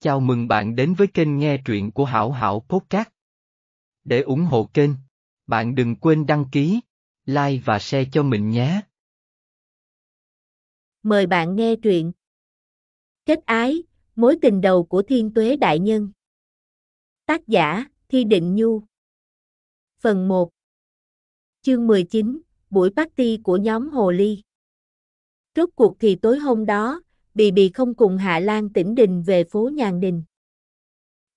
Chào mừng bạn đến với kênh nghe truyện của Hảo Hảo Podcast. Để ủng hộ kênh, bạn đừng quên đăng ký, like và share cho mình nhé. Mời bạn nghe truyện Kết ái, mối tình đầu của Thiên Tuế Đại Nhân Tác giả, Thi Định Nhu Phần 1 Chương 19, Buổi party của nhóm Hồ Ly Rốt cuộc thì tối hôm đó, Bì Bì không cùng Hạ Lan Tĩnh Đình về phố Nhàn Đình.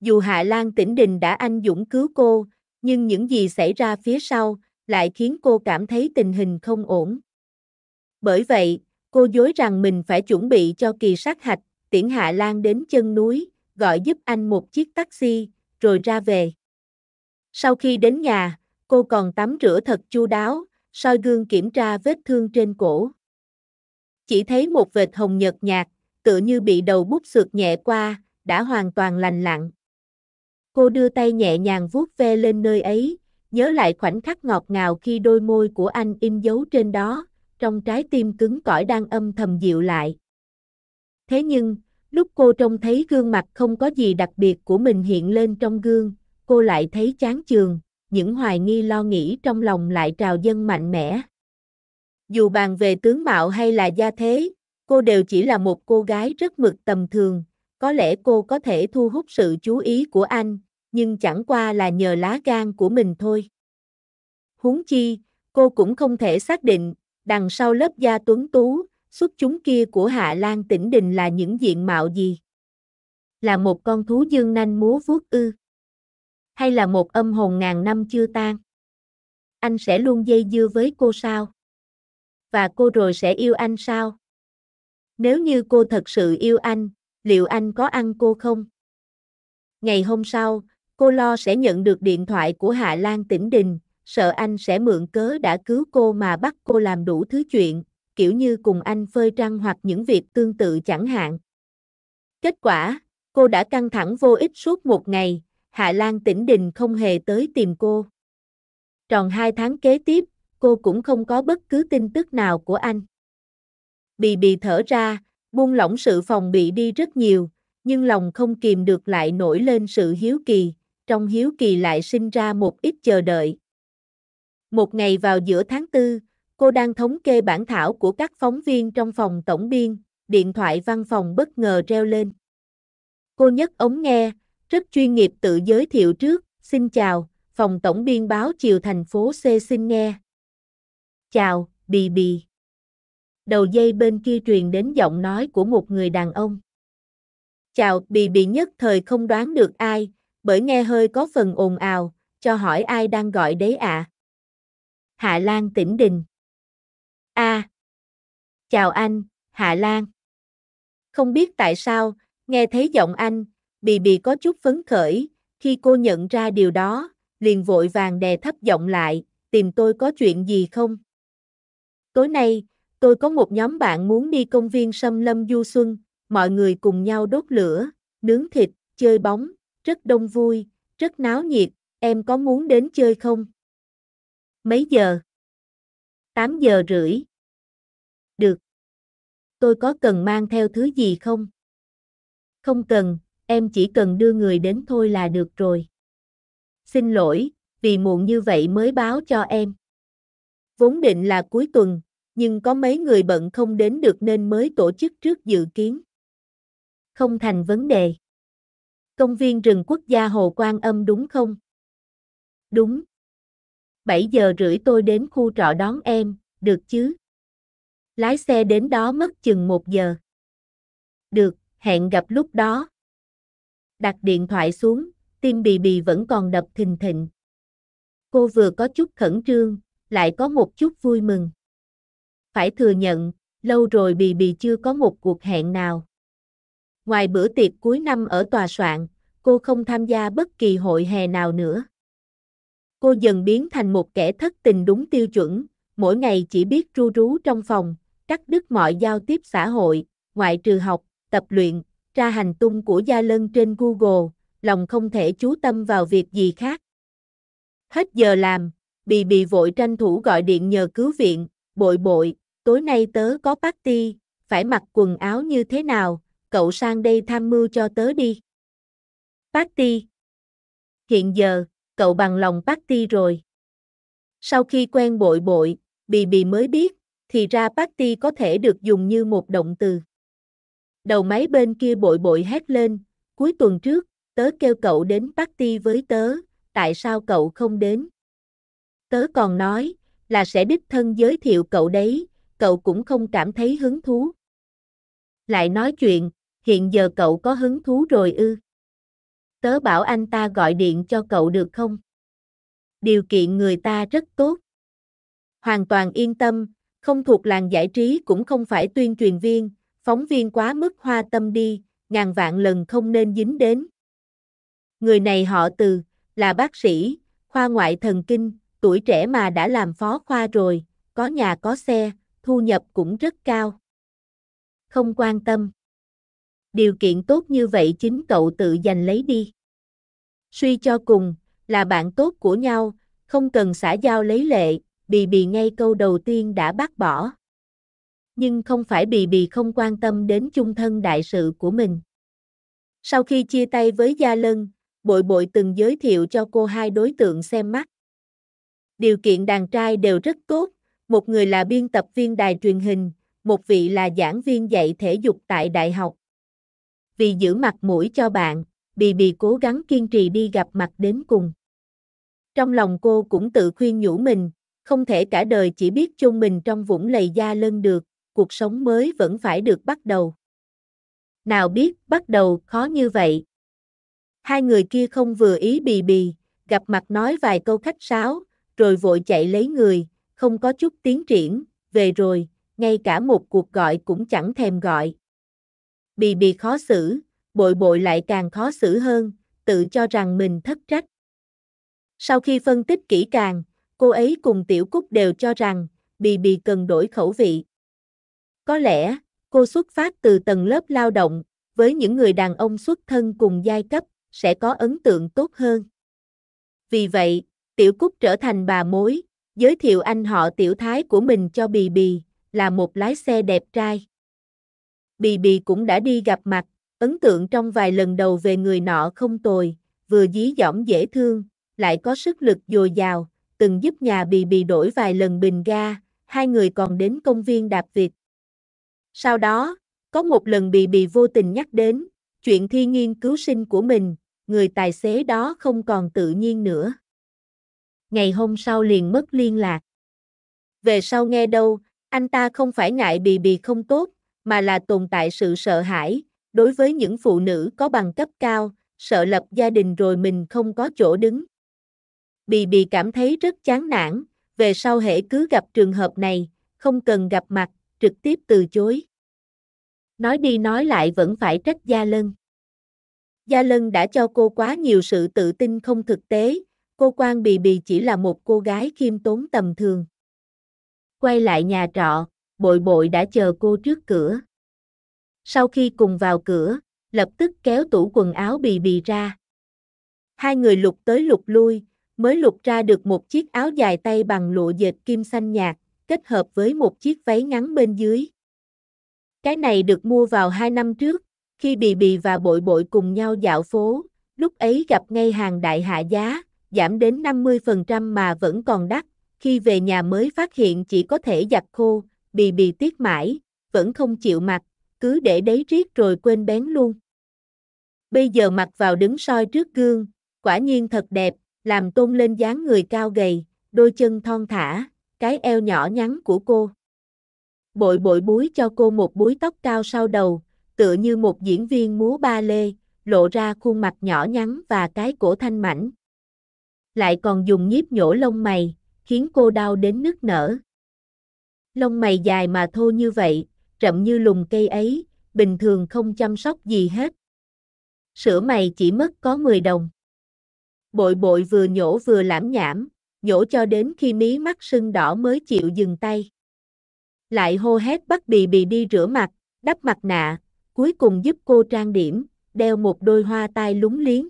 Dù Hạ Lan Tĩnh Đình đã anh dũng cứu cô, nhưng những gì xảy ra phía sau lại khiến cô cảm thấy tình hình không ổn. Bởi vậy, cô dối rằng mình phải chuẩn bị cho kỳ sát hạch, tiễn Hạ Lan đến chân núi, gọi giúp anh một chiếc taxi, rồi ra về. Sau khi đến nhà, cô còn tắm rửa thật chu đáo, soi gương kiểm tra vết thương trên cổ. Chỉ thấy một vệt hồng nhợt nhạt, tựa như bị đầu bút sượt nhẹ qua, đã hoàn toàn lành lặng. Cô đưa tay nhẹ nhàng vuốt ve lên nơi ấy, nhớ lại khoảnh khắc ngọt ngào khi đôi môi của anh in dấu trên đó, trong trái tim cứng cỏi đang âm thầm dịu lại. Thế nhưng, lúc cô trông thấy gương mặt không có gì đặc biệt của mình hiện lên trong gương, cô lại thấy chán chường, những hoài nghi lo nghĩ trong lòng lại trào dâng mạnh mẽ, dù bàn về tướng mạo hay là gia thế, cô đều chỉ là một cô gái rất mực tầm thường, có lẽ cô có thể thu hút sự chú ý của anh, nhưng chẳng qua là nhờ lá gan của mình thôi. Huống chi, cô cũng không thể xác định, đằng sau lớp da tuấn tú, xuất chúng kia của Hạ Lan Tĩnh Đình là những diện mạo gì? Là một con thú dương nanh múa vuốt ư? Hay là một âm hồn ngàn năm chưa tan? Anh sẽ luôn dây dưa với cô sao? và cô rồi sẽ yêu anh sao? Nếu như cô thật sự yêu anh, liệu anh có ăn cô không? Ngày hôm sau, cô lo sẽ nhận được điện thoại của Hạ Lan Tĩnh Đình, sợ anh sẽ mượn cớ đã cứu cô mà bắt cô làm đủ thứ chuyện, kiểu như cùng anh phơi trăng hoặc những việc tương tự chẳng hạn. Kết quả, cô đã căng thẳng vô ích suốt một ngày, Hạ Lan Tĩnh Đình không hề tới tìm cô. Tròn hai tháng kế tiếp, cô cũng không có bất cứ tin tức nào của anh. Bì bì thở ra, buông lỏng sự phòng bị đi rất nhiều, nhưng lòng không kìm được lại nổi lên sự hiếu kỳ, trong hiếu kỳ lại sinh ra một ít chờ đợi. Một ngày vào giữa tháng 4, cô đang thống kê bản thảo của các phóng viên trong phòng tổng biên, điện thoại văn phòng bất ngờ reo lên. Cô nhấc ống nghe, rất chuyên nghiệp tự giới thiệu trước, xin chào, phòng tổng biên báo chiều thành phố C xin nghe. Chào, bì bì. Đầu dây bên kia truyền đến giọng nói của một người đàn ông. Chào, bì bì nhất thời không đoán được ai, bởi nghe hơi có phần ồn ào, cho hỏi ai đang gọi đấy ạ. À? Hạ Lan tỉnh đình. A. À. Chào anh, Hạ Lan. Không biết tại sao, nghe thấy giọng anh, bì bì có chút phấn khởi, khi cô nhận ra điều đó, liền vội vàng đè thấp giọng lại, tìm tôi có chuyện gì không? Tối nay, tôi có một nhóm bạn muốn đi công viên sâm lâm du xuân, mọi người cùng nhau đốt lửa, nướng thịt, chơi bóng, rất đông vui, rất náo nhiệt, em có muốn đến chơi không? Mấy giờ? 8 giờ rưỡi. Được. Tôi có cần mang theo thứ gì không? Không cần, em chỉ cần đưa người đến thôi là được rồi. Xin lỗi, vì muộn như vậy mới báo cho em. Vốn định là cuối tuần, nhưng có mấy người bận không đến được nên mới tổ chức trước dự kiến. Không thành vấn đề. Công viên rừng quốc gia Hồ Quang Âm đúng không? Đúng. 7 giờ rưỡi tôi đến khu trọ đón em, được chứ? Lái xe đến đó mất chừng 1 giờ. Được, hẹn gặp lúc đó. Đặt điện thoại xuống, tim bì bì vẫn còn đập thình thình. Cô vừa có chút khẩn trương, lại có một chút vui mừng. Phải thừa nhận, lâu rồi Bì Bì chưa có một cuộc hẹn nào. Ngoài bữa tiệc cuối năm ở tòa soạn, cô không tham gia bất kỳ hội hè nào nữa. Cô dần biến thành một kẻ thất tình đúng tiêu chuẩn, mỗi ngày chỉ biết ru rú trong phòng, cắt đứt mọi giao tiếp xã hội, ngoại trừ học, tập luyện, tra hành tung của Gia Lân trên Google, lòng không thể chú tâm vào việc gì khác. Hết giờ làm, Bì bì vội tranh thủ gọi điện nhờ cứu viện, bội bội, tối nay tớ có party, phải mặc quần áo như thế nào, cậu sang đây tham mưu cho tớ đi. Party Hiện giờ, cậu bằng lòng party rồi. Sau khi quen bội bội, bì bì mới biết, thì ra party có thể được dùng như một động từ. Đầu máy bên kia bội bội hét lên, cuối tuần trước, tớ kêu cậu đến party với tớ, tại sao cậu không đến? Tớ còn nói, là sẽ đích thân giới thiệu cậu đấy, cậu cũng không cảm thấy hứng thú. Lại nói chuyện, hiện giờ cậu có hứng thú rồi ư? Tớ bảo anh ta gọi điện cho cậu được không? Điều kiện người ta rất tốt. Hoàn toàn yên tâm, không thuộc làng giải trí cũng không phải tuyên truyền viên, phóng viên quá mức hoa tâm đi, ngàn vạn lần không nên dính đến. Người này họ từ, là bác sĩ, khoa ngoại thần kinh, tuổi trẻ mà đã làm phó khoa rồi, có nhà có xe, thu nhập cũng rất cao. Không quan tâm. Điều kiện tốt như vậy chính cậu tự giành lấy đi. Suy cho cùng, là bạn tốt của nhau, không cần xã giao lấy lệ, Bì Bì ngay câu đầu tiên đã bác bỏ. Nhưng không phải Bì Bì không quan tâm đến chung thân đại sự của mình. Sau khi chia tay với Gia Lân, Bội Bội từng giới thiệu cho cô hai đối tượng xem mắt. Điều kiện đàn trai đều rất tốt, một người là biên tập viên đài truyền hình, một vị là giảng viên dạy thể dục tại đại học. Vì giữ mặt mũi cho bạn, Bì Bì cố gắng kiên trì đi gặp mặt đến cùng. Trong lòng cô cũng tự khuyên nhủ mình, không thể cả đời chỉ biết chôn mình trong vũng lầy da lân được, cuộc sống mới vẫn phải được bắt đầu. Nào biết, bắt đầu khó như vậy. Hai người kia không vừa ý Bì Bì, gặp mặt nói vài câu khách sáo, rồi vội chạy lấy người, không có chút tiến triển, về rồi, ngay cả một cuộc gọi cũng chẳng thèm gọi. Bì bì khó xử, bội bội lại càng khó xử hơn, tự cho rằng mình thất trách. Sau khi phân tích kỹ càng, cô ấy cùng Tiểu Cúc đều cho rằng, bì bì cần đổi khẩu vị. Có lẽ, cô xuất phát từ tầng lớp lao động, với những người đàn ông xuất thân cùng giai cấp, sẽ có ấn tượng tốt hơn. Vì vậy, Tiểu Cúc trở thành bà mối, giới thiệu anh họ tiểu thái của mình cho Bì Bì, là một lái xe đẹp trai. Bì Bì cũng đã đi gặp mặt, ấn tượng trong vài lần đầu về người nọ không tồi, vừa dí dỏm dễ thương, lại có sức lực dồi dào, từng giúp nhà Bì Bì đổi vài lần bình ga, hai người còn đến công viên đạp Việt. Sau đó, có một lần Bì Bì vô tình nhắc đến, chuyện thi nghiên cứu sinh của mình, người tài xế đó không còn tự nhiên nữa ngày hôm sau liền mất liên lạc. Về sau nghe đâu, anh ta không phải ngại bì bì không tốt, mà là tồn tại sự sợ hãi, đối với những phụ nữ có bằng cấp cao, sợ lập gia đình rồi mình không có chỗ đứng. Bì bì cảm thấy rất chán nản, về sau hễ cứ gặp trường hợp này, không cần gặp mặt, trực tiếp từ chối. Nói đi nói lại vẫn phải trách Gia Lân. Gia Lân đã cho cô quá nhiều sự tự tin không thực tế, cô quan bì bì chỉ là một cô gái khiêm tốn tầm thường. Quay lại nhà trọ, bội bội đã chờ cô trước cửa. Sau khi cùng vào cửa, lập tức kéo tủ quần áo bì bì ra. Hai người lục tới lục lui, mới lục ra được một chiếc áo dài tay bằng lụa dệt kim xanh nhạt, kết hợp với một chiếc váy ngắn bên dưới. Cái này được mua vào hai năm trước, khi Bì Bì và Bội Bội cùng nhau dạo phố, lúc ấy gặp ngay hàng đại hạ giá, giảm đến 50% mà vẫn còn đắt, khi về nhà mới phát hiện chỉ có thể giặt khô, bì bì tiết mãi, vẫn không chịu mặc, cứ để đấy riết rồi quên bén luôn. Bây giờ mặc vào đứng soi trước gương, quả nhiên thật đẹp, làm tôn lên dáng người cao gầy, đôi chân thon thả, cái eo nhỏ nhắn của cô. Bội bội búi cho cô một búi tóc cao sau đầu, tựa như một diễn viên múa ba lê, lộ ra khuôn mặt nhỏ nhắn và cái cổ thanh mảnh lại còn dùng nhíp nhổ lông mày, khiến cô đau đến nức nở. Lông mày dài mà thô như vậy, rậm như lùm cây ấy, bình thường không chăm sóc gì hết. Sữa mày chỉ mất có 10 đồng. Bội bội vừa nhổ vừa lãm nhảm, nhổ cho đến khi mí mắt sưng đỏ mới chịu dừng tay. Lại hô hét bắt bì bì đi rửa mặt, đắp mặt nạ, cuối cùng giúp cô trang điểm, đeo một đôi hoa tai lúng liếng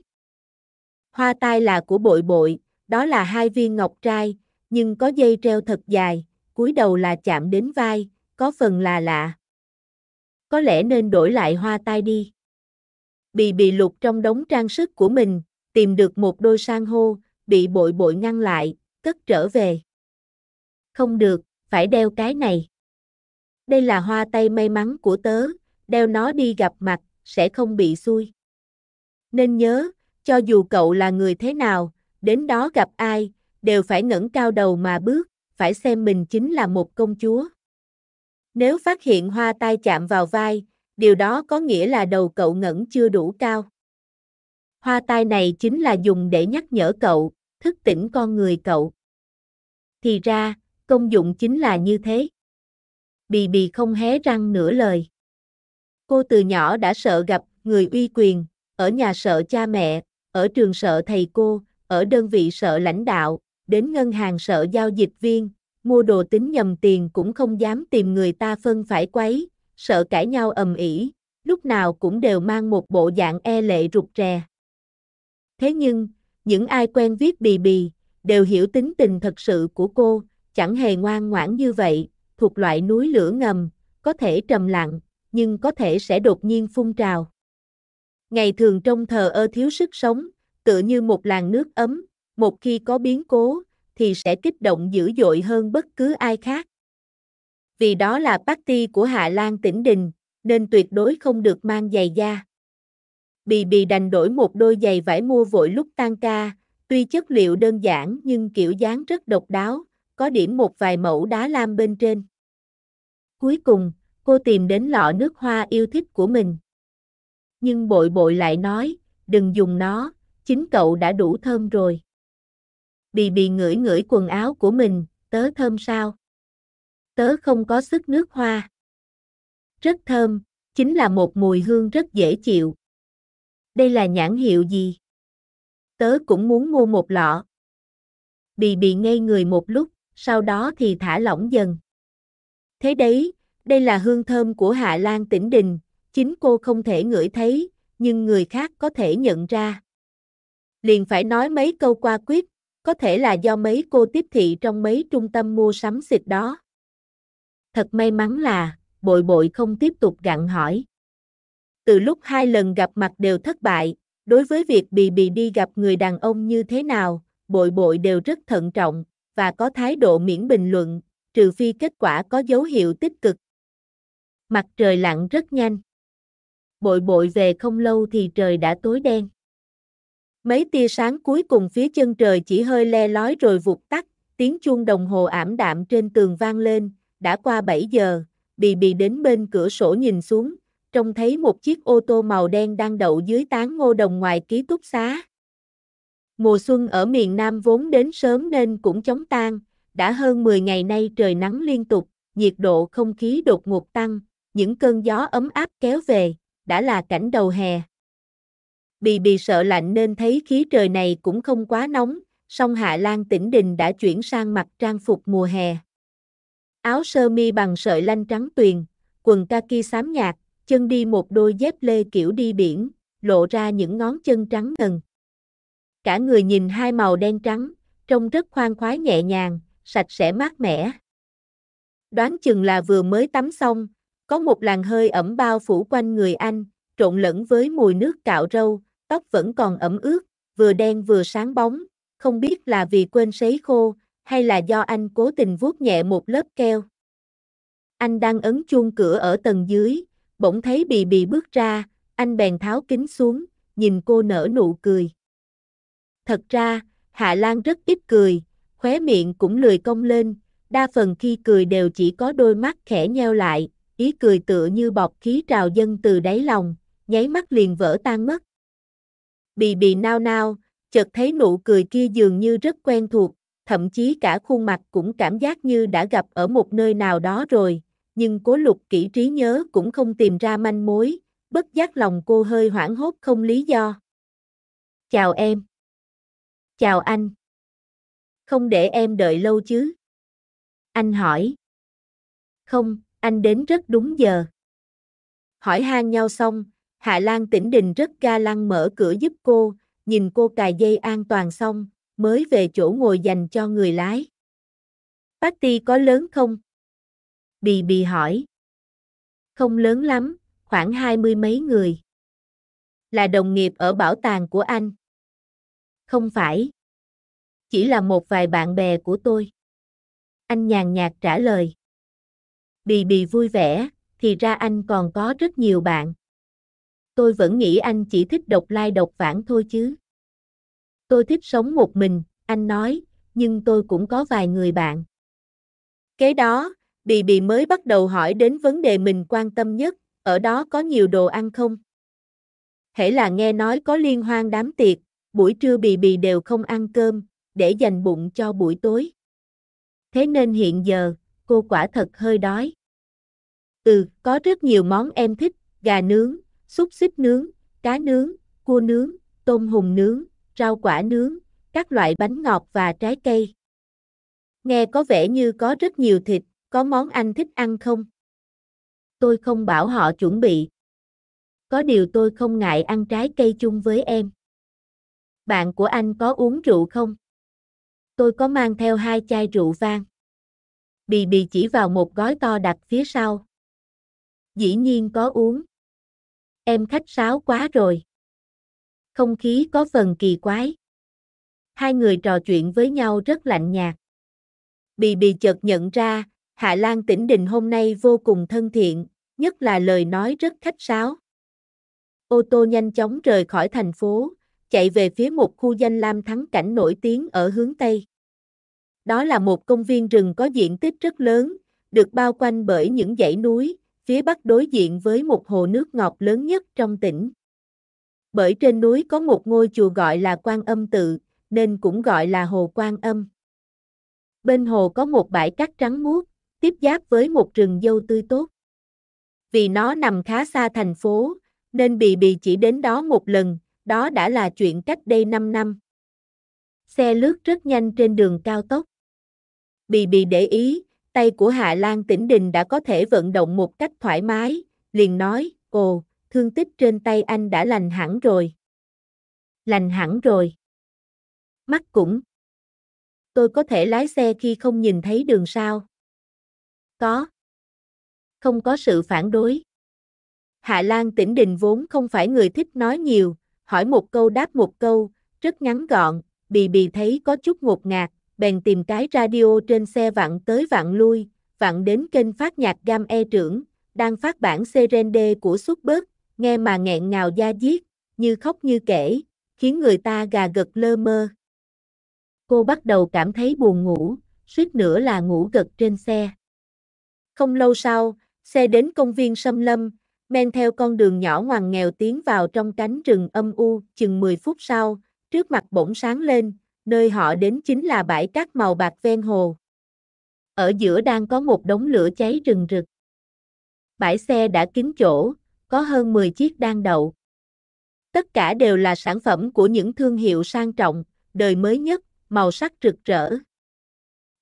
hoa tai là của bội bội, đó là hai viên ngọc trai, nhưng có dây treo thật dài, cúi đầu là chạm đến vai, có phần là lạ. Có lẽ nên đổi lại hoa tai đi. Bì bì lục trong đống trang sức của mình, tìm được một đôi sang hô, bị bội bội ngăn lại, cất trở về. Không được, phải đeo cái này. Đây là hoa tay may mắn của tớ, đeo nó đi gặp mặt, sẽ không bị xui. Nên nhớ, cho dù cậu là người thế nào, đến đó gặp ai, đều phải ngẩng cao đầu mà bước, phải xem mình chính là một công chúa. Nếu phát hiện hoa tai chạm vào vai, điều đó có nghĩa là đầu cậu ngẩng chưa đủ cao. Hoa tai này chính là dùng để nhắc nhở cậu, thức tỉnh con người cậu. Thì ra, công dụng chính là như thế. Bì bì không hé răng nửa lời. Cô từ nhỏ đã sợ gặp người uy quyền, ở nhà sợ cha mẹ, ở trường sợ thầy cô, ở đơn vị sợ lãnh đạo, đến ngân hàng sợ giao dịch viên, mua đồ tính nhầm tiền cũng không dám tìm người ta phân phải quấy, sợ cãi nhau ầm ĩ, lúc nào cũng đều mang một bộ dạng e lệ rụt rè. Thế nhưng, những ai quen viết bì bì, đều hiểu tính tình thật sự của cô, chẳng hề ngoan ngoãn như vậy, thuộc loại núi lửa ngầm, có thể trầm lặng, nhưng có thể sẽ đột nhiên phun trào ngày thường trông thờ ơ thiếu sức sống, tựa như một làn nước ấm, một khi có biến cố, thì sẽ kích động dữ dội hơn bất cứ ai khác. Vì đó là party của Hạ Lan Tĩnh Đình, nên tuyệt đối không được mang giày da. Bì Bì đành đổi một đôi giày vải mua vội lúc tan ca, tuy chất liệu đơn giản nhưng kiểu dáng rất độc đáo, có điểm một vài mẫu đá lam bên trên. Cuối cùng, cô tìm đến lọ nước hoa yêu thích của mình nhưng bội bội lại nói, đừng dùng nó, chính cậu đã đủ thơm rồi. Bì bì ngửi ngửi quần áo của mình, tớ thơm sao? Tớ không có sức nước hoa. Rất thơm, chính là một mùi hương rất dễ chịu. Đây là nhãn hiệu gì? Tớ cũng muốn mua một lọ. Bì bì ngây người một lúc, sau đó thì thả lỏng dần. Thế đấy, đây là hương thơm của Hạ Lan Tĩnh Đình, chính cô không thể ngửi thấy, nhưng người khác có thể nhận ra. Liền phải nói mấy câu qua quyết, có thể là do mấy cô tiếp thị trong mấy trung tâm mua sắm xịt đó. Thật may mắn là, bội bội không tiếp tục gặn hỏi. Từ lúc hai lần gặp mặt đều thất bại, đối với việc bì bì đi gặp người đàn ông như thế nào, bội bội đều rất thận trọng, và có thái độ miễn bình luận, trừ phi kết quả có dấu hiệu tích cực. Mặt trời lặn rất nhanh bội bội về không lâu thì trời đã tối đen. Mấy tia sáng cuối cùng phía chân trời chỉ hơi le lói rồi vụt tắt, tiếng chuông đồng hồ ảm đạm trên tường vang lên, đã qua 7 giờ, bì bì đến bên cửa sổ nhìn xuống, trông thấy một chiếc ô tô màu đen đang đậu dưới tán ngô đồng ngoài ký túc xá. Mùa xuân ở miền Nam vốn đến sớm nên cũng chóng tan, đã hơn 10 ngày nay trời nắng liên tục, nhiệt độ không khí đột ngột tăng, những cơn gió ấm áp kéo về đã là cảnh đầu hè. Bì bì sợ lạnh nên thấy khí trời này cũng không quá nóng, song Hạ Lan tỉnh đình đã chuyển sang mặc trang phục mùa hè. Áo sơ mi bằng sợi lanh trắng tuyền, quần kaki xám nhạt, chân đi một đôi dép lê kiểu đi biển, lộ ra những ngón chân trắng ngần. Cả người nhìn hai màu đen trắng, trông rất khoan khoái nhẹ nhàng, sạch sẽ mát mẻ. Đoán chừng là vừa mới tắm xong, có một làn hơi ẩm bao phủ quanh người anh, trộn lẫn với mùi nước cạo râu, tóc vẫn còn ẩm ướt, vừa đen vừa sáng bóng, không biết là vì quên sấy khô, hay là do anh cố tình vuốt nhẹ một lớp keo. Anh đang ấn chuông cửa ở tầng dưới, bỗng thấy bì bì bước ra, anh bèn tháo kính xuống, nhìn cô nở nụ cười. Thật ra, Hạ Lan rất ít cười, khóe miệng cũng lười cong lên, đa phần khi cười đều chỉ có đôi mắt khẽ nheo lại, ý cười tựa như bọt khí trào dâng từ đáy lòng, nháy mắt liền vỡ tan mất. Bì bì nao nao, chợt thấy nụ cười kia dường như rất quen thuộc, thậm chí cả khuôn mặt cũng cảm giác như đã gặp ở một nơi nào đó rồi, nhưng cố lục kỹ trí nhớ cũng không tìm ra manh mối, bất giác lòng cô hơi hoảng hốt không lý do. Chào em. Chào anh. Không để em đợi lâu chứ? Anh hỏi. Không, anh đến rất đúng giờ. Hỏi han nhau xong, Hạ Lan tỉnh đình rất ga lăng mở cửa giúp cô, nhìn cô cài dây an toàn xong, mới về chỗ ngồi dành cho người lái. Party có lớn không? Bì bì hỏi. Không lớn lắm, khoảng hai mươi mấy người. Là đồng nghiệp ở bảo tàng của anh. Không phải. Chỉ là một vài bạn bè của tôi. Anh nhàn nhạt trả lời. Bì Bì vui vẻ, thì ra anh còn có rất nhiều bạn. Tôi vẫn nghĩ anh chỉ thích độc lai độc vãng thôi chứ. Tôi thích sống một mình, anh nói, nhưng tôi cũng có vài người bạn. Kế đó, Bì Bì mới bắt đầu hỏi đến vấn đề mình quan tâm nhất, ở đó có nhiều đồ ăn không? Hễ là nghe nói có liên hoan đám tiệc, buổi trưa Bì Bì đều không ăn cơm, để dành bụng cho buổi tối. Thế nên hiện giờ, cô quả thật hơi đói. Ừ, có rất nhiều món em thích, gà nướng, xúc xích nướng, cá nướng, cua nướng, tôm hùm nướng, rau quả nướng, các loại bánh ngọt và trái cây. Nghe có vẻ như có rất nhiều thịt, có món anh thích ăn không? Tôi không bảo họ chuẩn bị. Có điều tôi không ngại ăn trái cây chung với em. Bạn của anh có uống rượu không? Tôi có mang theo hai chai rượu vang bì bì chỉ vào một gói to đặt phía sau. Dĩ nhiên có uống. Em khách sáo quá rồi. Không khí có phần kỳ quái. Hai người trò chuyện với nhau rất lạnh nhạt. Bì bì chợt nhận ra, Hạ Lan tỉnh đình hôm nay vô cùng thân thiện, nhất là lời nói rất khách sáo. Ô tô nhanh chóng rời khỏi thành phố, chạy về phía một khu danh lam thắng cảnh nổi tiếng ở hướng Tây. Đó là một công viên rừng có diện tích rất lớn, được bao quanh bởi những dãy núi, phía bắc đối diện với một hồ nước ngọt lớn nhất trong tỉnh. Bởi trên núi có một ngôi chùa gọi là Quan Âm Tự, nên cũng gọi là Hồ Quan Âm. Bên hồ có một bãi cát trắng muốt, tiếp giáp với một rừng dâu tươi tốt. Vì nó nằm khá xa thành phố, nên Bì Bì chỉ đến đó một lần, đó đã là chuyện cách đây 5 năm. Xe lướt rất nhanh trên đường cao tốc. Bì Bì để ý, tay của Hạ Lan Tĩnh Đình đã có thể vận động một cách thoải mái, liền nói, ồ, thương tích trên tay anh đã lành hẳn rồi. Lành hẳn rồi. Mắt cũng. Tôi có thể lái xe khi không nhìn thấy đường sao? Có. Không có sự phản đối. Hạ Lan Tĩnh Đình vốn không phải người thích nói nhiều, hỏi một câu đáp một câu, rất ngắn gọn, Bì Bì thấy có chút ngột ngạt, bèn tìm cái radio trên xe vặn tới vặn lui, vặn đến kênh phát nhạc gam e trưởng, đang phát bản Serende của Subbird, nghe mà nghẹn ngào da diết, như khóc như kể, khiến người ta gà gật lơ mơ. Cô bắt đầu cảm thấy buồn ngủ, suýt nữa là ngủ gật trên xe. Không lâu sau, xe đến công viên sâm lâm, men theo con đường nhỏ ngoằn nghèo tiến vào trong cánh rừng âm u, chừng 10 phút sau, trước mặt bỗng sáng lên, nơi họ đến chính là bãi cát màu bạc ven hồ. Ở giữa đang có một đống lửa cháy rừng rực. Bãi xe đã kín chỗ, có hơn 10 chiếc đang đậu. Tất cả đều là sản phẩm của những thương hiệu sang trọng, đời mới nhất, màu sắc rực rỡ.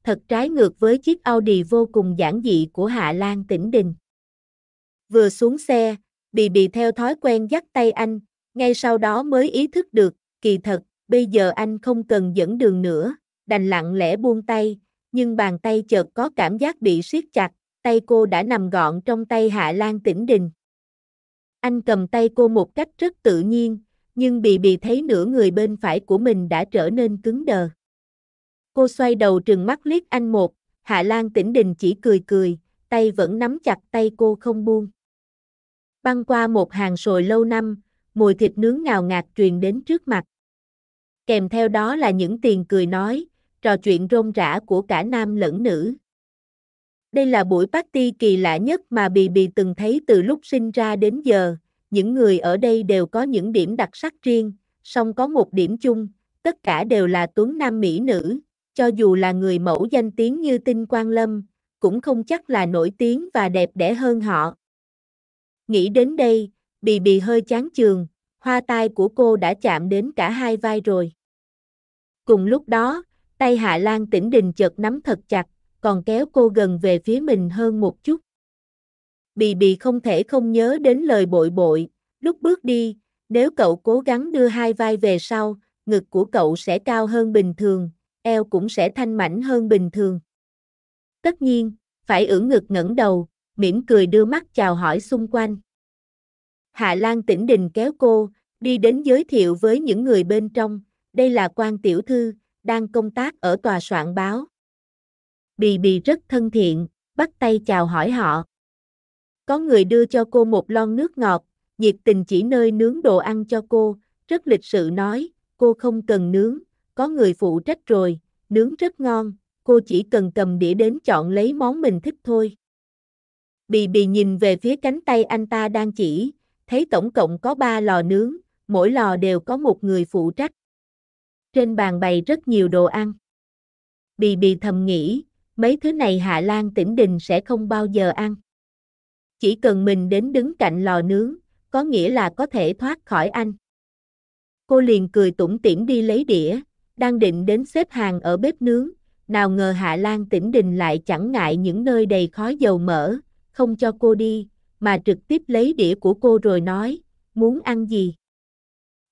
Thật trái ngược với chiếc Audi vô cùng giản dị của Hạ Lan Tĩnh Đình. Vừa xuống xe, Bì Bì theo thói quen dắt tay anh, ngay sau đó mới ý thức được, kỳ thật, bây giờ anh không cần dẫn đường nữa, đành lặng lẽ buông tay, nhưng bàn tay chợt có cảm giác bị siết chặt, tay cô đã nằm gọn trong tay Hạ Lan Tĩnh Đình. Anh cầm tay cô một cách rất tự nhiên, nhưng bì bì thấy nửa người bên phải của mình đã trở nên cứng đờ. Cô xoay đầu trừng mắt liếc anh một, Hạ Lan Tĩnh Đình chỉ cười cười, tay vẫn nắm chặt tay cô không buông. Băng qua một hàng sồi lâu năm, mùi thịt nướng ngào ngạt truyền đến trước mặt kèm theo đó là những tiền cười nói, trò chuyện rôm rã của cả nam lẫn nữ. Đây là buổi party kỳ lạ nhất mà Bì Bì từng thấy từ lúc sinh ra đến giờ. Những người ở đây đều có những điểm đặc sắc riêng, song có một điểm chung, tất cả đều là tuấn nam mỹ nữ, cho dù là người mẫu danh tiếng như Tinh Quang Lâm, cũng không chắc là nổi tiếng và đẹp đẽ hơn họ. Nghĩ đến đây, Bì Bì hơi chán chường, hoa tai của cô đã chạm đến cả hai vai rồi. Cùng lúc đó, tay Hạ Lan tỉnh đình chợt nắm thật chặt, còn kéo cô gần về phía mình hơn một chút. Bì bì không thể không nhớ đến lời bội bội, lúc bước đi, nếu cậu cố gắng đưa hai vai về sau, ngực của cậu sẽ cao hơn bình thường, eo cũng sẽ thanh mảnh hơn bình thường. Tất nhiên, phải ưỡn ngực ngẩng đầu, mỉm cười đưa mắt chào hỏi xung quanh. Hạ Lan tỉnh đình kéo cô, đi đến giới thiệu với những người bên trong, đây là quan tiểu thư, đang công tác ở tòa soạn báo. Bì Bì rất thân thiện, bắt tay chào hỏi họ. Có người đưa cho cô một lon nước ngọt, nhiệt tình chỉ nơi nướng đồ ăn cho cô, rất lịch sự nói, cô không cần nướng, có người phụ trách rồi, nướng rất ngon, cô chỉ cần cầm đĩa đến chọn lấy món mình thích thôi. Bì Bì nhìn về phía cánh tay anh ta đang chỉ, thấy tổng cộng có ba lò nướng, mỗi lò đều có một người phụ trách. Trên bàn bày rất nhiều đồ ăn. Bì bì thầm nghĩ, mấy thứ này Hạ Lan tỉnh đình sẽ không bao giờ ăn. Chỉ cần mình đến đứng cạnh lò nướng, có nghĩa là có thể thoát khỏi anh. Cô liền cười tủm tỉm đi lấy đĩa, đang định đến xếp hàng ở bếp nướng, nào ngờ Hạ Lan tỉnh đình lại chẳng ngại những nơi đầy khói dầu mỡ, không cho cô đi, mà trực tiếp lấy đĩa của cô rồi nói, muốn ăn gì?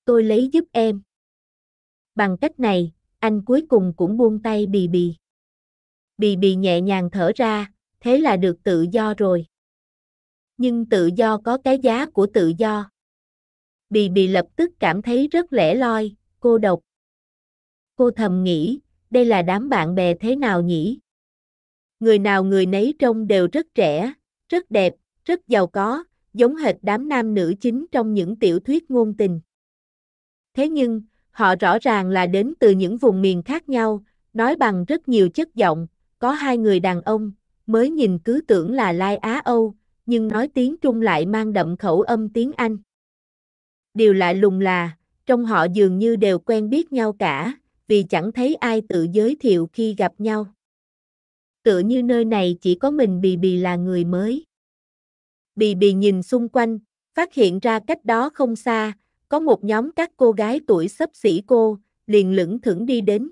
Tôi lấy giúp em. Bằng cách này, anh cuối cùng cũng buông tay bì bì. Bì bì nhẹ nhàng thở ra, thế là được tự do rồi. Nhưng tự do có cái giá của tự do. Bì bì lập tức cảm thấy rất lẻ loi, cô độc. Cô thầm nghĩ, đây là đám bạn bè thế nào nhỉ? Người nào người nấy trông đều rất trẻ, rất đẹp, rất giàu có, giống hệt đám nam nữ chính trong những tiểu thuyết ngôn tình. Thế nhưng, họ rõ ràng là đến từ những vùng miền khác nhau, nói bằng rất nhiều chất giọng, có hai người đàn ông, mới nhìn cứ tưởng là Lai Á Âu, nhưng nói tiếng Trung lại mang đậm khẩu âm tiếng Anh. Điều lạ lùng là, trong họ dường như đều quen biết nhau cả, vì chẳng thấy ai tự giới thiệu khi gặp nhau. Tựa như nơi này chỉ có mình Bì Bì là người mới. Bì Bì nhìn xung quanh, phát hiện ra cách đó không xa, có một nhóm các cô gái tuổi sấp xỉ cô, liền lững thững đi đến.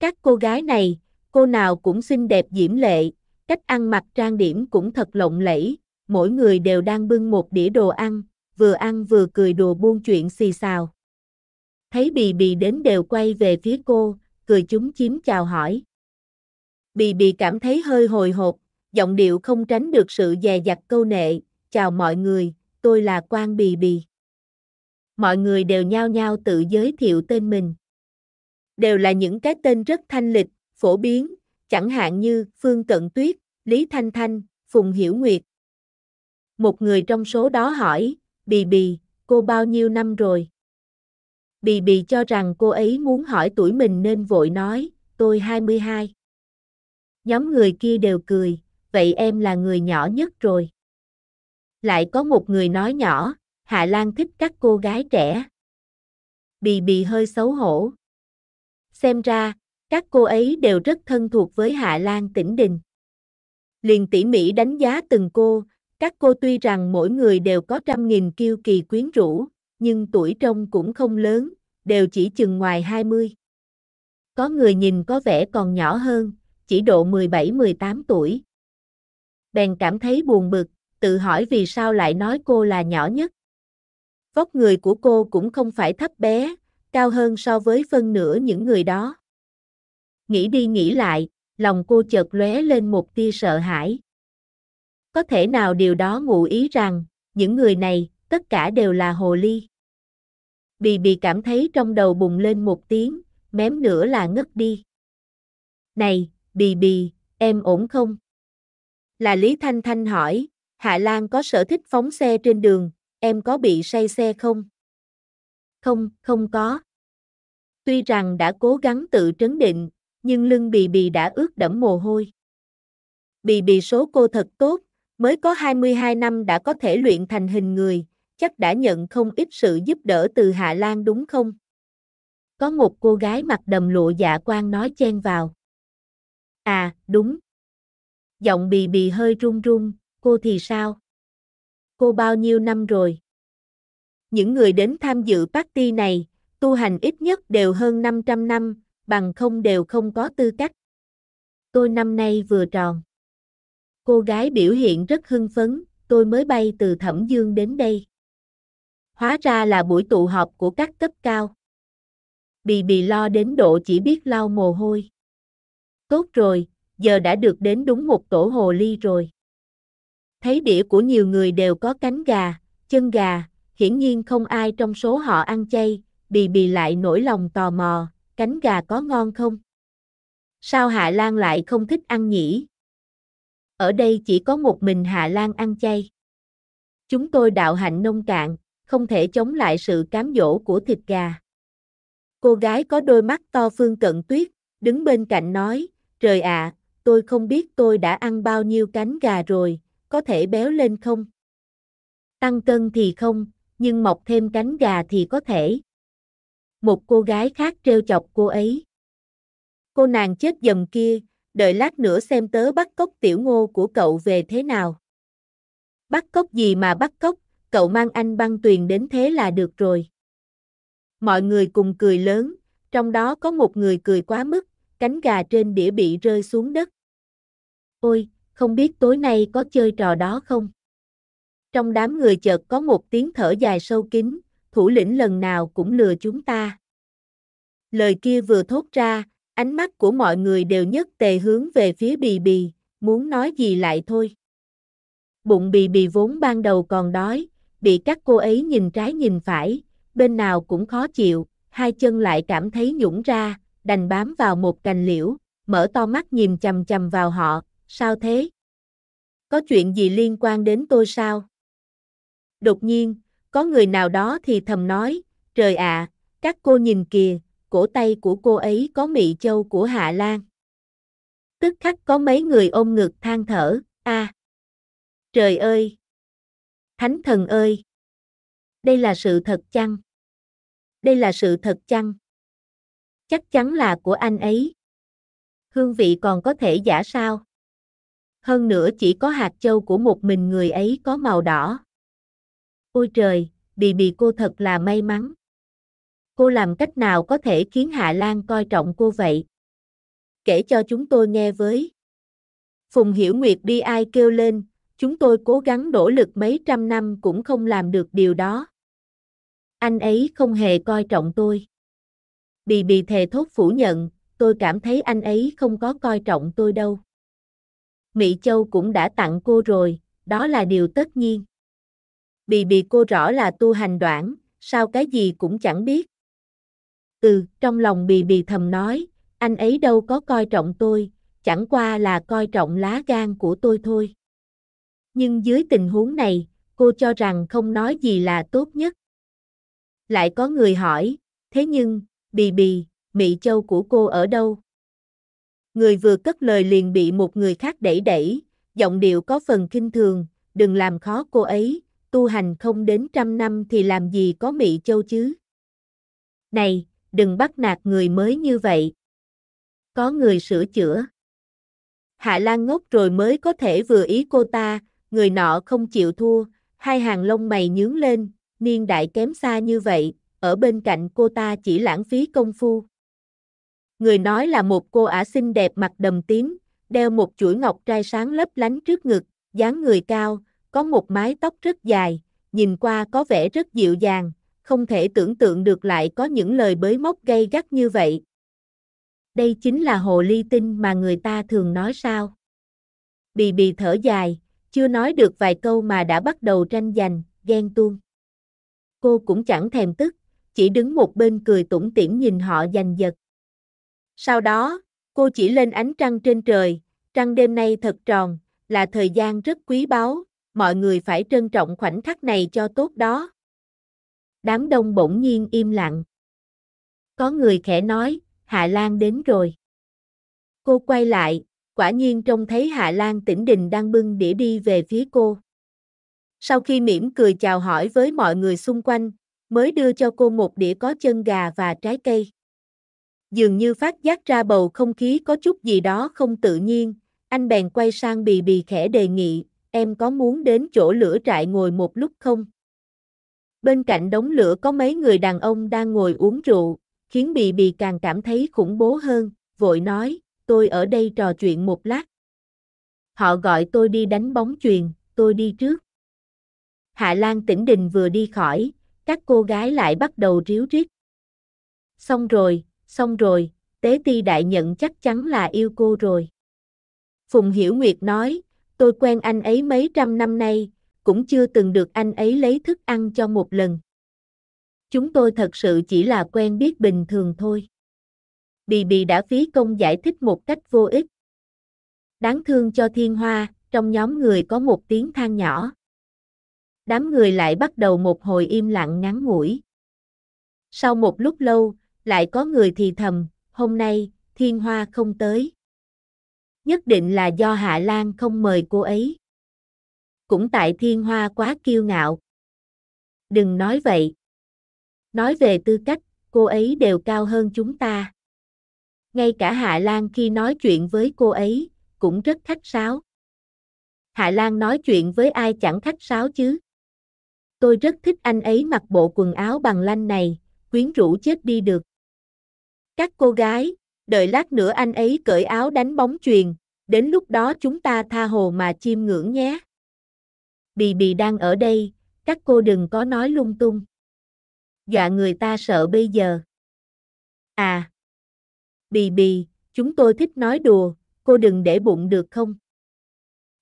Các cô gái này, cô nào cũng xinh đẹp diễm lệ, cách ăn mặc trang điểm cũng thật lộng lẫy, mỗi người đều đang bưng một đĩa đồ ăn, vừa ăn vừa cười đùa buôn chuyện xì xào. Thấy bì bì đến đều quay về phía cô, cười chúng chiếm chào hỏi. Bì bì cảm thấy hơi hồi hộp, giọng điệu không tránh được sự dè dặt câu nệ, chào mọi người, tôi là quan bì bì mọi người đều nhao nhao tự giới thiệu tên mình. Đều là những cái tên rất thanh lịch, phổ biến, chẳng hạn như Phương Cận Tuyết, Lý Thanh Thanh, Phùng Hiểu Nguyệt. Một người trong số đó hỏi, Bì Bì, cô bao nhiêu năm rồi? Bì Bì cho rằng cô ấy muốn hỏi tuổi mình nên vội nói, tôi 22. Nhóm người kia đều cười, vậy em là người nhỏ nhất rồi. Lại có một người nói nhỏ, Hạ Lan thích các cô gái trẻ. Bì bì hơi xấu hổ. Xem ra, các cô ấy đều rất thân thuộc với Hạ Lan tỉnh đình. Liền tỉ mỉ đánh giá từng cô, các cô tuy rằng mỗi người đều có trăm nghìn kiêu kỳ quyến rũ, nhưng tuổi trông cũng không lớn, đều chỉ chừng ngoài 20. Có người nhìn có vẻ còn nhỏ hơn, chỉ độ 17-18 tuổi. Bèn cảm thấy buồn bực, tự hỏi vì sao lại nói cô là nhỏ nhất. Vóc người của cô cũng không phải thấp bé, cao hơn so với phân nửa những người đó. Nghĩ đi nghĩ lại, lòng cô chợt lóe lên một tia sợ hãi. Có thể nào điều đó ngụ ý rằng, những người này, tất cả đều là hồ ly. Bì bì cảm thấy trong đầu bùng lên một tiếng, mém nữa là ngất đi. Này, bì bì, em ổn không? Là Lý Thanh Thanh hỏi, Hạ Lan có sở thích phóng xe trên đường, em có bị say xe không? Không, không có. Tuy rằng đã cố gắng tự trấn định, nhưng lưng bì bì đã ướt đẫm mồ hôi. Bì bì số cô thật tốt, mới có 22 năm đã có thể luyện thành hình người, chắc đã nhận không ít sự giúp đỡ từ Hạ Lan đúng không? Có một cô gái mặc đầm lụa dạ quan nói chen vào. À, đúng. Giọng bì bì hơi run run, cô thì sao? cô bao nhiêu năm rồi. Những người đến tham dự party này, tu hành ít nhất đều hơn 500 năm, bằng không đều không có tư cách. Tôi năm nay vừa tròn. Cô gái biểu hiện rất hưng phấn, tôi mới bay từ Thẩm Dương đến đây. Hóa ra là buổi tụ họp của các cấp cao. Bì bì lo đến độ chỉ biết lau mồ hôi. Tốt rồi, giờ đã được đến đúng một tổ hồ ly rồi. Thấy đĩa của nhiều người đều có cánh gà, chân gà, hiển nhiên không ai trong số họ ăn chay, bì bì lại nổi lòng tò mò, cánh gà có ngon không? Sao Hạ Lan lại không thích ăn nhỉ? Ở đây chỉ có một mình Hạ Lan ăn chay. Chúng tôi đạo hạnh nông cạn, không thể chống lại sự cám dỗ của thịt gà. Cô gái có đôi mắt to phương cận tuyết, đứng bên cạnh nói, trời ạ, à, tôi không biết tôi đã ăn bao nhiêu cánh gà rồi, có thể béo lên không? Tăng cân thì không, nhưng mọc thêm cánh gà thì có thể. Một cô gái khác trêu chọc cô ấy. Cô nàng chết dầm kia, đợi lát nữa xem tớ bắt cóc tiểu ngô của cậu về thế nào. Bắt cóc gì mà bắt cóc, cậu mang anh băng tuyền đến thế là được rồi. Mọi người cùng cười lớn, trong đó có một người cười quá mức, cánh gà trên đĩa bị rơi xuống đất. Ôi, không biết tối nay có chơi trò đó không? Trong đám người chợt có một tiếng thở dài sâu kín, thủ lĩnh lần nào cũng lừa chúng ta. Lời kia vừa thốt ra, ánh mắt của mọi người đều nhất tề hướng về phía bì bì, muốn nói gì lại thôi. Bụng bì bì vốn ban đầu còn đói, bị các cô ấy nhìn trái nhìn phải, bên nào cũng khó chịu, hai chân lại cảm thấy nhũng ra, đành bám vào một cành liễu, mở to mắt nhìn chầm chầm vào họ, sao thế? Có chuyện gì liên quan đến tôi sao? Đột nhiên, có người nào đó thì thầm nói, trời ạ, các cô nhìn kìa, cổ tay của cô ấy có mị châu của Hạ Lan. Tức khắc có mấy người ôm ngực than thở, a Trời ơi! Thánh thần ơi! Đây là sự thật chăng? Đây là sự thật chăng? Chắc chắn là của anh ấy. Hương vị còn có thể giả sao? hơn nữa chỉ có hạt châu của một mình người ấy có màu đỏ. Ôi trời, bì bì cô thật là may mắn. Cô làm cách nào có thể khiến Hạ Lan coi trọng cô vậy? Kể cho chúng tôi nghe với. Phùng Hiểu Nguyệt đi ai kêu lên, chúng tôi cố gắng nỗ lực mấy trăm năm cũng không làm được điều đó. Anh ấy không hề coi trọng tôi. Bì bì thề thốt phủ nhận, tôi cảm thấy anh ấy không có coi trọng tôi đâu. Mỹ Châu cũng đã tặng cô rồi, đó là điều tất nhiên. Bì bì cô rõ là tu hành đoạn, sao cái gì cũng chẳng biết. Ừ, trong lòng bì bì thầm nói, anh ấy đâu có coi trọng tôi, chẳng qua là coi trọng lá gan của tôi thôi. Nhưng dưới tình huống này, cô cho rằng không nói gì là tốt nhất. Lại có người hỏi, thế nhưng, bì bì, Mỹ Châu của cô ở đâu? Người vừa cất lời liền bị một người khác đẩy đẩy, giọng điệu có phần kinh thường, đừng làm khó cô ấy, tu hành không đến trăm năm thì làm gì có Mỹ Châu chứ. Này, đừng bắt nạt người mới như vậy. Có người sửa chữa. Hạ Lan ngốc rồi mới có thể vừa ý cô ta, người nọ không chịu thua, hai hàng lông mày nhướng lên, niên đại kém xa như vậy, ở bên cạnh cô ta chỉ lãng phí công phu. Người nói là một cô ả xinh đẹp mặt đầm tím, đeo một chuỗi ngọc trai sáng lấp lánh trước ngực, dáng người cao, có một mái tóc rất dài, nhìn qua có vẻ rất dịu dàng, không thể tưởng tượng được lại có những lời bới móc gây gắt như vậy. Đây chính là hồ ly tinh mà người ta thường nói sao? Bì bì thở dài, chưa nói được vài câu mà đã bắt đầu tranh giành, ghen tuông. Cô cũng chẳng thèm tức, chỉ đứng một bên cười tủm tỉm nhìn họ giành giật. Sau đó, cô chỉ lên ánh trăng trên trời, trăng đêm nay thật tròn, là thời gian rất quý báu, mọi người phải trân trọng khoảnh khắc này cho tốt đó. Đám đông bỗng nhiên im lặng. Có người khẽ nói, Hạ Lan đến rồi. Cô quay lại, quả nhiên trông thấy Hạ Lan tỉnh đình đang bưng đĩa đi về phía cô. Sau khi mỉm cười chào hỏi với mọi người xung quanh, mới đưa cho cô một đĩa có chân gà và trái cây dường như phát giác ra bầu không khí có chút gì đó không tự nhiên, anh bèn quay sang bì bì khẽ đề nghị, em có muốn đến chỗ lửa trại ngồi một lúc không? Bên cạnh đống lửa có mấy người đàn ông đang ngồi uống rượu, khiến bì bì càng cảm thấy khủng bố hơn, vội nói, tôi ở đây trò chuyện một lát. Họ gọi tôi đi đánh bóng chuyền, tôi đi trước. Hạ Lan tỉnh đình vừa đi khỏi, các cô gái lại bắt đầu ríu rít. Xong rồi, xong rồi, tế ti đại nhận chắc chắn là yêu cô rồi. Phùng Hiểu Nguyệt nói, tôi quen anh ấy mấy trăm năm nay, cũng chưa từng được anh ấy lấy thức ăn cho một lần. Chúng tôi thật sự chỉ là quen biết bình thường thôi. Bì Bì đã phí công giải thích một cách vô ích. Đáng thương cho thiên hoa, trong nhóm người có một tiếng than nhỏ. Đám người lại bắt đầu một hồi im lặng ngắn ngủi. Sau một lúc lâu, lại có người thì thầm, hôm nay, thiên hoa không tới. Nhất định là do Hạ Lan không mời cô ấy. Cũng tại thiên hoa quá kiêu ngạo. Đừng nói vậy. Nói về tư cách, cô ấy đều cao hơn chúng ta. Ngay cả Hạ Lan khi nói chuyện với cô ấy, cũng rất khách sáo. Hạ Lan nói chuyện với ai chẳng khách sáo chứ. Tôi rất thích anh ấy mặc bộ quần áo bằng lanh này, quyến rũ chết đi được. Các cô gái, đợi lát nữa anh ấy cởi áo đánh bóng chuyền, đến lúc đó chúng ta tha hồ mà chiêm ngưỡng nhé. Bì bì đang ở đây, các cô đừng có nói lung tung. Dọa người ta sợ bây giờ. À. Bì bì, chúng tôi thích nói đùa, cô đừng để bụng được không?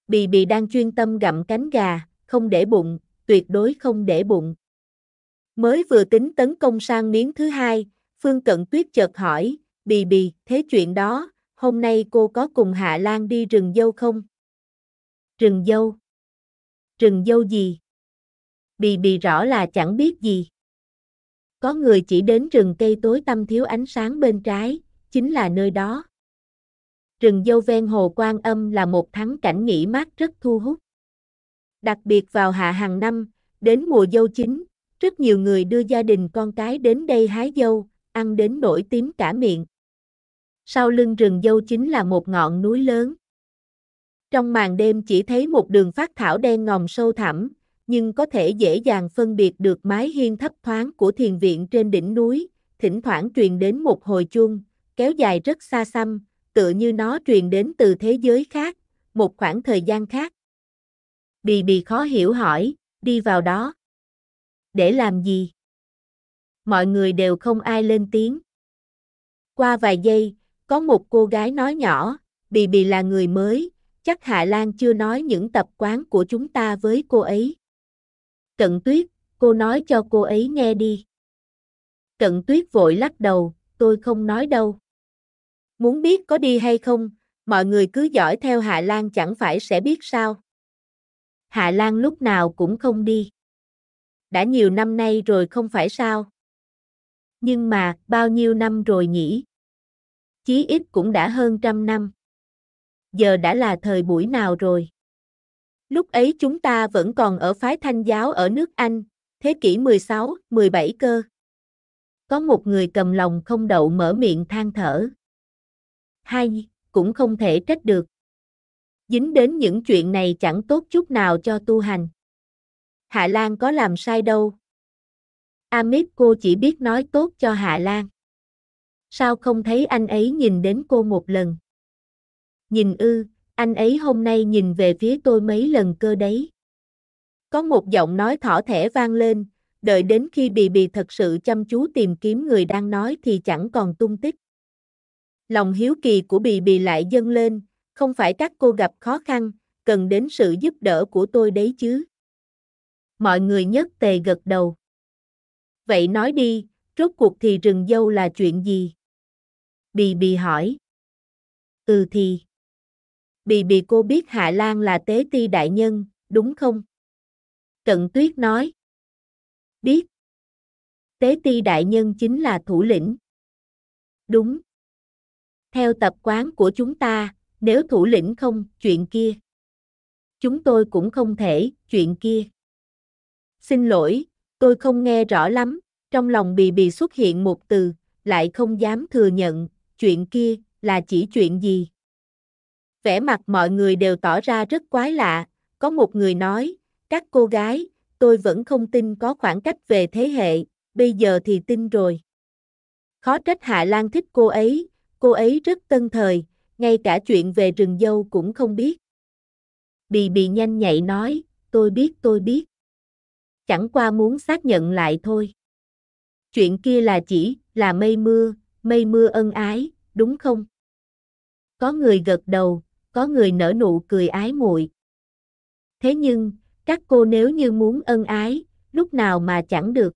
Bì bì đang chuyên tâm gặm cánh gà, không để bụng, tuyệt đối không để bụng. Mới vừa tính tấn công sang miếng thứ hai, Phương Cận Tuyết chợt hỏi, bì bì, thế chuyện đó, hôm nay cô có cùng Hạ Lan đi rừng dâu không? Rừng dâu? Rừng dâu gì? Bì bì rõ là chẳng biết gì. Có người chỉ đến rừng cây tối tăm thiếu ánh sáng bên trái, chính là nơi đó. Rừng dâu ven hồ Quan Âm là một thắng cảnh nghỉ mát rất thu hút. Đặc biệt vào hạ hàng năm, đến mùa dâu chính, rất nhiều người đưa gia đình con cái đến đây hái dâu, ăn đến nổi tím cả miệng. Sau lưng rừng dâu chính là một ngọn núi lớn. Trong màn đêm chỉ thấy một đường phát thảo đen ngòm sâu thẳm, nhưng có thể dễ dàng phân biệt được mái hiên thấp thoáng của thiền viện trên đỉnh núi, thỉnh thoảng truyền đến một hồi chuông, kéo dài rất xa xăm, tựa như nó truyền đến từ thế giới khác, một khoảng thời gian khác. Bì bì khó hiểu hỏi, đi vào đó. Để làm gì? mọi người đều không ai lên tiếng. Qua vài giây, có một cô gái nói nhỏ, Bì Bì là người mới, chắc Hạ Lan chưa nói những tập quán của chúng ta với cô ấy. Cận Tuyết, cô nói cho cô ấy nghe đi. Cận Tuyết vội lắc đầu, tôi không nói đâu. Muốn biết có đi hay không, mọi người cứ dõi theo Hạ Lan chẳng phải sẽ biết sao. Hạ Lan lúc nào cũng không đi. Đã nhiều năm nay rồi không phải sao? Nhưng mà, bao nhiêu năm rồi nhỉ? Chí ít cũng đã hơn trăm năm. Giờ đã là thời buổi nào rồi? Lúc ấy chúng ta vẫn còn ở phái thanh giáo ở nước Anh, thế kỷ 16, 17 cơ. Có một người cầm lòng không đậu mở miệng than thở. hay cũng không thể trách được. Dính đến những chuyện này chẳng tốt chút nào cho tu hành. Hạ Lan có làm sai đâu, Amit cô chỉ biết nói tốt cho Hạ Lan. Sao không thấy anh ấy nhìn đến cô một lần? Nhìn ư, anh ấy hôm nay nhìn về phía tôi mấy lần cơ đấy. Có một giọng nói thỏ thẻ vang lên, đợi đến khi bì bì thật sự chăm chú tìm kiếm người đang nói thì chẳng còn tung tích. Lòng hiếu kỳ của bì bì lại dâng lên, không phải các cô gặp khó khăn, cần đến sự giúp đỡ của tôi đấy chứ. Mọi người nhất tề gật đầu. Vậy nói đi, rốt cuộc thì rừng dâu là chuyện gì? Bì bì hỏi. Ừ thì. Bì bì cô biết Hạ Lan là tế ti đại nhân, đúng không? Cận Tuyết nói. Biết. Tế ti đại nhân chính là thủ lĩnh. Đúng. Theo tập quán của chúng ta, nếu thủ lĩnh không, chuyện kia. Chúng tôi cũng không thể, chuyện kia. Xin lỗi, Tôi không nghe rõ lắm, trong lòng bì bì xuất hiện một từ, lại không dám thừa nhận, chuyện kia là chỉ chuyện gì. Vẻ mặt mọi người đều tỏ ra rất quái lạ, có một người nói, các cô gái, tôi vẫn không tin có khoảng cách về thế hệ, bây giờ thì tin rồi. Khó trách Hạ Lan thích cô ấy, cô ấy rất tân thời, ngay cả chuyện về rừng dâu cũng không biết. Bì bì nhanh nhạy nói, tôi biết tôi biết chẳng qua muốn xác nhận lại thôi. Chuyện kia là chỉ là mây mưa, mây mưa ân ái, đúng không? Có người gật đầu, có người nở nụ cười ái muội. Thế nhưng, các cô nếu như muốn ân ái, lúc nào mà chẳng được.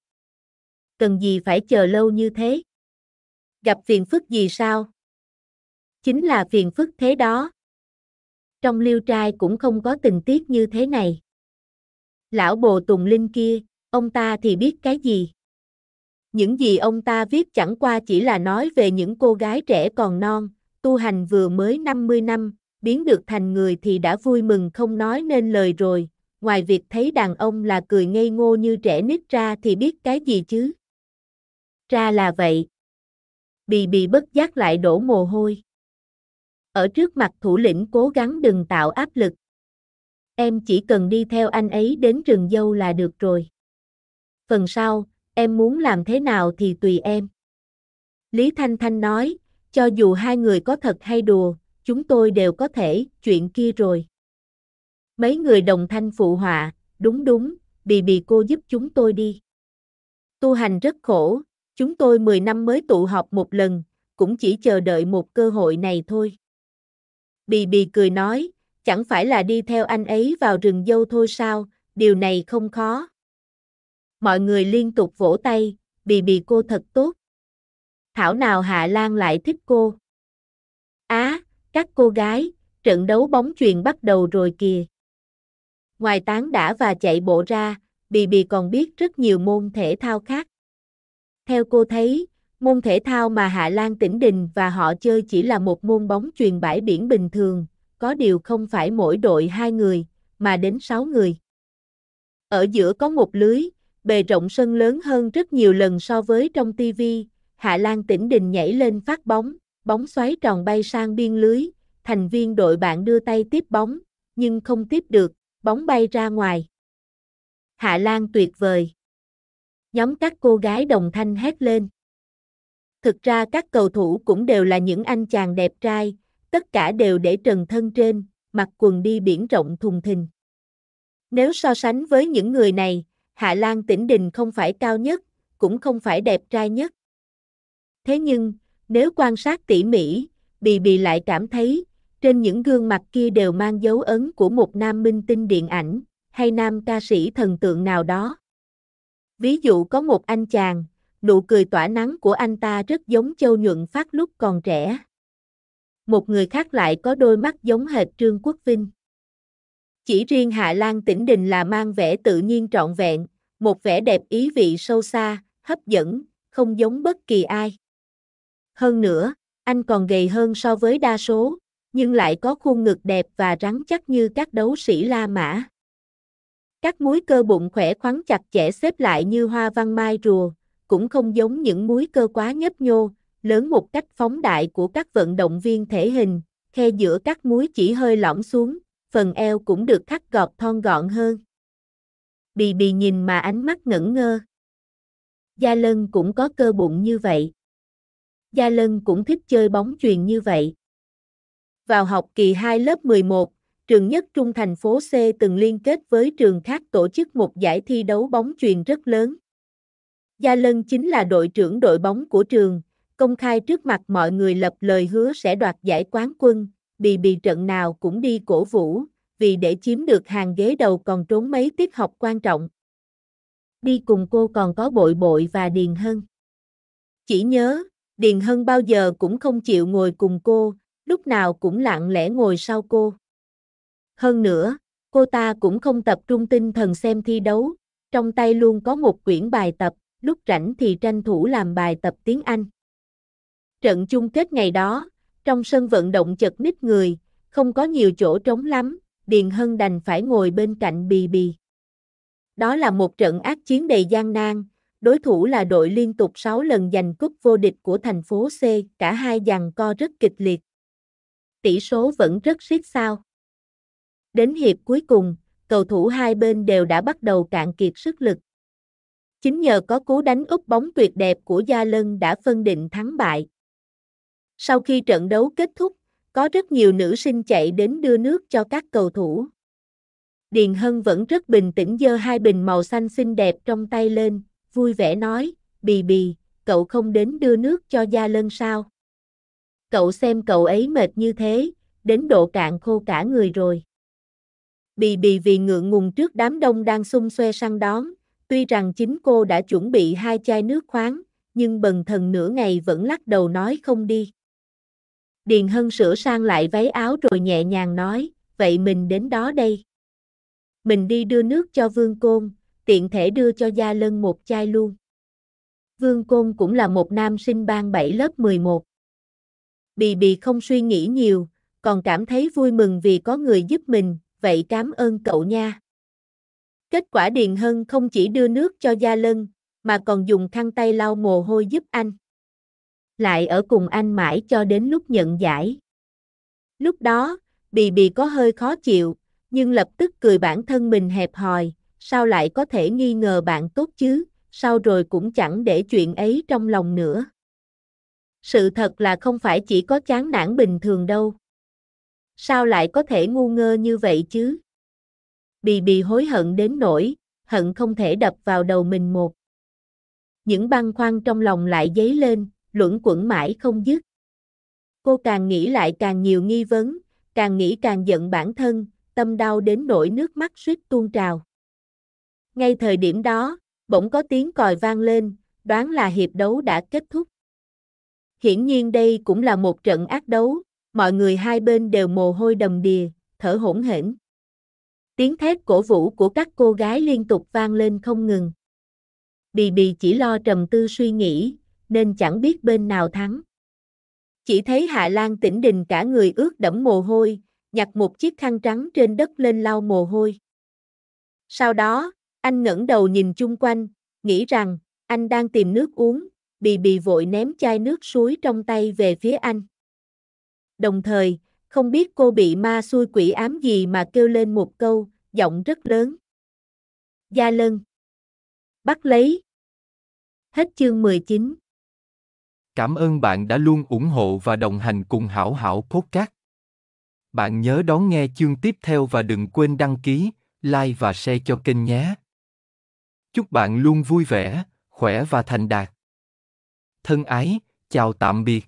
Cần gì phải chờ lâu như thế? Gặp phiền phức gì sao? Chính là phiền phức thế đó. Trong liêu trai cũng không có tình tiết như thế này lão bồ tùng linh kia, ông ta thì biết cái gì? Những gì ông ta viết chẳng qua chỉ là nói về những cô gái trẻ còn non, tu hành vừa mới 50 năm, biến được thành người thì đã vui mừng không nói nên lời rồi, ngoài việc thấy đàn ông là cười ngây ngô như trẻ nít ra thì biết cái gì chứ? Ra là vậy. Bì bì bất giác lại đổ mồ hôi. Ở trước mặt thủ lĩnh cố gắng đừng tạo áp lực, Em chỉ cần đi theo anh ấy đến rừng dâu là được rồi. Phần sau, em muốn làm thế nào thì tùy em. Lý Thanh Thanh nói, cho dù hai người có thật hay đùa, chúng tôi đều có thể, chuyện kia rồi. Mấy người đồng thanh phụ họa, đúng đúng, bì bì cô giúp chúng tôi đi. Tu hành rất khổ, chúng tôi 10 năm mới tụ họp một lần, cũng chỉ chờ đợi một cơ hội này thôi. Bì bì cười nói, chẳng phải là đi theo anh ấy vào rừng dâu thôi sao, điều này không khó. Mọi người liên tục vỗ tay, bì bì cô thật tốt. Thảo nào Hạ Lan lại thích cô. Á, các cô gái, trận đấu bóng chuyền bắt đầu rồi kìa. Ngoài tán đã và chạy bộ ra, Bì Bì còn biết rất nhiều môn thể thao khác. Theo cô thấy, môn thể thao mà Hạ Lan Tĩnh Đình và họ chơi chỉ là một môn bóng chuyền bãi biển bình thường, có điều không phải mỗi đội hai người, mà đến sáu người. Ở giữa có một lưới, bề rộng sân lớn hơn rất nhiều lần so với trong TV, Hạ Lan tỉnh đình nhảy lên phát bóng, bóng xoáy tròn bay sang biên lưới, thành viên đội bạn đưa tay tiếp bóng, nhưng không tiếp được, bóng bay ra ngoài. Hạ Lan tuyệt vời. Nhóm các cô gái đồng thanh hét lên. Thực ra các cầu thủ cũng đều là những anh chàng đẹp trai, tất cả đều để trần thân trên, mặc quần đi biển rộng thùng thình. Nếu so sánh với những người này, Hạ Lan Tĩnh Đình không phải cao nhất, cũng không phải đẹp trai nhất. Thế nhưng, nếu quan sát tỉ mỉ, Bì Bì lại cảm thấy, trên những gương mặt kia đều mang dấu ấn của một nam minh tinh điện ảnh, hay nam ca sĩ thần tượng nào đó. Ví dụ có một anh chàng, nụ cười tỏa nắng của anh ta rất giống Châu Nhuận Phát lúc còn trẻ một người khác lại có đôi mắt giống hệt Trương Quốc Vinh. Chỉ riêng Hạ Lan tỉnh đình là mang vẻ tự nhiên trọn vẹn, một vẻ đẹp ý vị sâu xa, hấp dẫn, không giống bất kỳ ai. Hơn nữa, anh còn gầy hơn so với đa số, nhưng lại có khuôn ngực đẹp và rắn chắc như các đấu sĩ La Mã. Các múi cơ bụng khỏe khoắn chặt chẽ xếp lại như hoa văn mai rùa, cũng không giống những múi cơ quá nhấp nhô, lớn một cách phóng đại của các vận động viên thể hình, khe giữa các múi chỉ hơi lõm xuống, phần eo cũng được thắt gọt thon gọn hơn. Bì bì nhìn mà ánh mắt ngẩn ngơ. Gia Lân cũng có cơ bụng như vậy. Gia Lân cũng thích chơi bóng chuyền như vậy. Vào học kỳ 2 lớp 11, trường nhất trung thành phố C từng liên kết với trường khác tổ chức một giải thi đấu bóng chuyền rất lớn. Gia Lân chính là đội trưởng đội bóng của trường, công khai trước mặt mọi người lập lời hứa sẽ đoạt giải quán quân, bì bì trận nào cũng đi cổ vũ, vì để chiếm được hàng ghế đầu còn trốn mấy tiết học quan trọng. Đi cùng cô còn có bội bội và Điền Hân. Chỉ nhớ, Điền Hân bao giờ cũng không chịu ngồi cùng cô, lúc nào cũng lặng lẽ ngồi sau cô. Hơn nữa, cô ta cũng không tập trung tinh thần xem thi đấu, trong tay luôn có một quyển bài tập, lúc rảnh thì tranh thủ làm bài tập tiếng Anh. Trận chung kết ngày đó, trong sân vận động chật nít người, không có nhiều chỗ trống lắm, Điền Hân đành phải ngồi bên cạnh Bì Bì. Đó là một trận ác chiến đầy gian nan, đối thủ là đội liên tục 6 lần giành cúp vô địch của thành phố C, cả hai giằng co rất kịch liệt. Tỷ số vẫn rất siết sao. Đến hiệp cuối cùng, cầu thủ hai bên đều đã bắt đầu cạn kiệt sức lực. Chính nhờ có cú đánh úp bóng tuyệt đẹp của Gia Lân đã phân định thắng bại. Sau khi trận đấu kết thúc, có rất nhiều nữ sinh chạy đến đưa nước cho các cầu thủ. Điền Hân vẫn rất bình tĩnh giơ hai bình màu xanh xinh đẹp trong tay lên, vui vẻ nói, bì bì, cậu không đến đưa nước cho Gia Lân sao? Cậu xem cậu ấy mệt như thế, đến độ cạn khô cả người rồi. Bì bì vì ngượng ngùng trước đám đông đang xung xoe săn đón, tuy rằng chính cô đã chuẩn bị hai chai nước khoáng, nhưng bần thần nửa ngày vẫn lắc đầu nói không đi. Điền Hân sửa sang lại váy áo rồi nhẹ nhàng nói, vậy mình đến đó đây. Mình đi đưa nước cho Vương Côn, tiện thể đưa cho Gia Lân một chai luôn. Vương Côn cũng là một nam sinh ban 7 lớp 11. Bì Bì không suy nghĩ nhiều, còn cảm thấy vui mừng vì có người giúp mình, vậy cảm ơn cậu nha. Kết quả Điền Hân không chỉ đưa nước cho Gia Lân, mà còn dùng khăn tay lau mồ hôi giúp anh lại ở cùng anh mãi cho đến lúc nhận giải. Lúc đó, Bì Bì có hơi khó chịu, nhưng lập tức cười bản thân mình hẹp hòi, sao lại có thể nghi ngờ bạn tốt chứ, Sau rồi cũng chẳng để chuyện ấy trong lòng nữa. Sự thật là không phải chỉ có chán nản bình thường đâu. Sao lại có thể ngu ngơ như vậy chứ? Bì Bì hối hận đến nỗi, hận không thể đập vào đầu mình một. Những băn khoăn trong lòng lại dấy lên, luẩn quẩn mãi không dứt. Cô càng nghĩ lại càng nhiều nghi vấn, càng nghĩ càng giận bản thân, tâm đau đến nỗi nước mắt suýt tuôn trào. Ngay thời điểm đó, bỗng có tiếng còi vang lên, đoán là hiệp đấu đã kết thúc. Hiển nhiên đây cũng là một trận ác đấu, mọi người hai bên đều mồ hôi đầm đìa, thở hổn hển. Tiếng thét cổ vũ của các cô gái liên tục vang lên không ngừng. Bì Bì chỉ lo trầm tư suy nghĩ, nên chẳng biết bên nào thắng. Chỉ thấy Hạ Lan tỉnh đình cả người ướt đẫm mồ hôi, nhặt một chiếc khăn trắng trên đất lên lau mồ hôi. Sau đó, anh ngẩng đầu nhìn chung quanh, nghĩ rằng, anh đang tìm nước uống, bì bì vội ném chai nước suối trong tay về phía anh. Đồng thời, không biết cô bị ma xui quỷ ám gì mà kêu lên một câu, giọng rất lớn. Gia lân. Bắt lấy. Hết chương 19. Cảm ơn bạn đã luôn ủng hộ và đồng hành cùng Hảo Hảo Podcast. Bạn nhớ đón nghe chương tiếp theo và đừng quên đăng ký, like và share cho kênh nhé. Chúc bạn luôn vui vẻ, khỏe và thành đạt. Thân ái, chào tạm biệt.